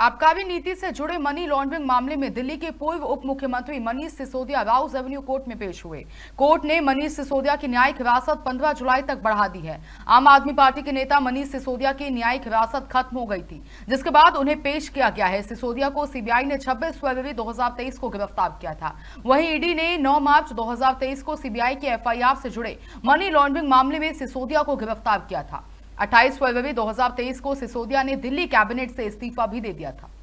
आबकारी नीति से जुड़े मनी लॉन्ड्रिंग मामले में दिल्ली के पूर्व उप मुख्यमंत्री Manish Sisodia Rouse Avenue court में पेश हुए कोर्ट ने मनीष सिसोदिया की न्यायिक हिरासत 15 जुलाई तक बढ़ा दी है आम आदमी पार्टी के नेता मनीष सिसोदिया की न्यायिक हिरासत खत्म हो गई थी जिसके बाद उन्हें पेश किया गया है सिसोदिया को सीबीआई ने छब्बीस फरवरी दो को गिरफ्तार किया था वही ईडी e ने नौ मार्च दो को सीबीआई के एफ से जुड़े मनी लॉन्ड्रिंग मामले में सिसोदिया को गिरफ्तार किया था 28 फरवरी 2023 को सिसोदिया ने दिल्ली कैबिनेट से इस्तीफा भी दे दिया था